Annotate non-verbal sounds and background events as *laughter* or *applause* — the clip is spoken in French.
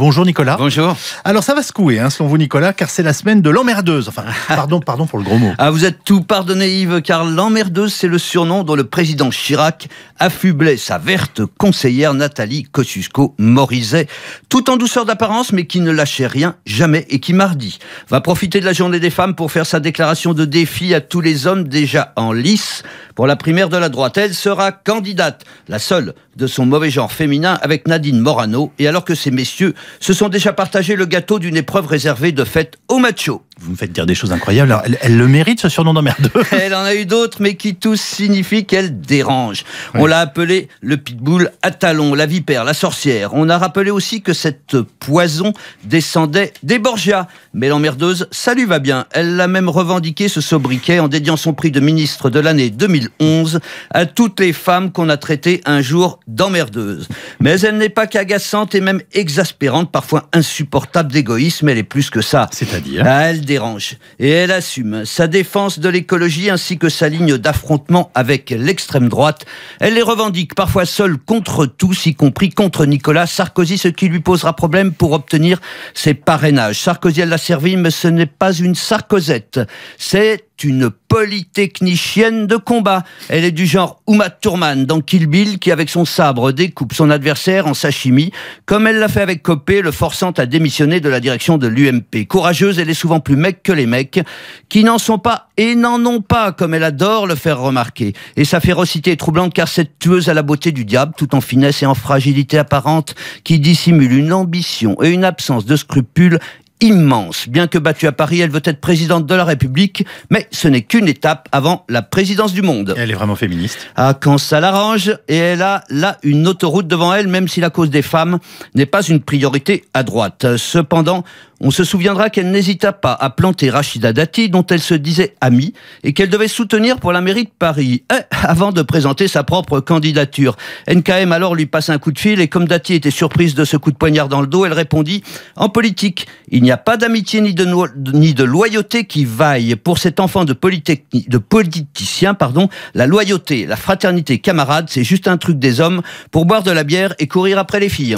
Bonjour Nicolas. Bonjour. Alors ça va secouer, hein, selon vous Nicolas, car c'est la semaine de l'emmerdeuse. Enfin, *laughs* pardon, pardon pour le gros mot. Ah, vous êtes tout pardonné Yves, car l'emmerdeuse, c'est le surnom dont le président Chirac affublait sa verte conseillère Nathalie Kosciusko-Morizet, tout en douceur d'apparence, mais qui ne lâchait rien jamais et qui mardi va profiter de la journée des femmes pour faire sa déclaration de défi à tous les hommes déjà en lice pour la primaire de la droite. Elle sera candidate, la seule de son mauvais genre féminin, avec Nadine Morano. Et alors que ces messieurs se sont déjà partagés le gâteau d'une épreuve réservée de fête aux machos vous me faites dire des choses incroyables. elle, le mérite, ce surnom d'emmerdeuse *laughs* elle en a eu d'autres, mais qui tous signifient qu'elle dérange. On l'a appelée le pitbull à talons, la vipère, la sorcière. On a rappelé aussi que cette poison descendait des Borgias. Mais l'emmerdeuse, ça lui va bien. Elle l'a même revendiqué, ce sobriquet, en dédiant son prix de ministre de l'année 2011 à toutes les femmes qu'on a traitées un jour d'emmerdeuses. Mais elle n'est pas qu'agaçante et même exaspérante, parfois insupportable d'égoïsme. Elle est plus que ça. C'est-à-dire et elle assume sa défense de l'écologie ainsi que sa ligne d'affrontement avec l'extrême droite. Elle les revendique parfois seule contre tous, y compris contre Nicolas Sarkozy, ce qui lui posera problème pour obtenir ses parrainages. Sarkozy, elle l'a servi, mais ce n'est pas une sarcosette. C'est une polytechnicienne de combat. Elle est du genre Uma Thurman dans Kill Bill qui avec son sabre découpe son adversaire en sashimi, comme elle l'a fait avec Copé, le forçant à démissionner de la direction de l'UMP. Courageuse, elle est souvent plus mec que les mecs, qui n'en sont pas et n'en ont pas, comme elle adore le faire remarquer. Et sa férocité est troublante car cette tueuse à la beauté du diable, tout en finesse et en fragilité apparente, qui dissimule une ambition et une absence de scrupules immense. Bien que battue à Paris, elle veut être présidente de la République, mais ce n'est qu'une étape avant la présidence du monde. Elle est vraiment féministe. Ah, quand ça l'arrange, et elle a là une autoroute devant elle, même si la cause des femmes n'est pas une priorité à droite. Cependant, on se souviendra qu'elle n'hésita pas à planter Rachida Dati, dont elle se disait amie, et qu'elle devait soutenir pour la mairie de Paris, eh, avant de présenter sa propre candidature. NKM alors lui passe un coup de fil, et comme Dati était surprise de ce coup de poignard dans le dos, elle répondit, en politique, il n'y a il n'y a pas d'amitié ni de, loyauté qui vaille. Pour cet enfant de, politicien, pardon, la loyauté, la fraternité camarade, c'est juste un truc des hommes pour boire de la bière et courir après les filles.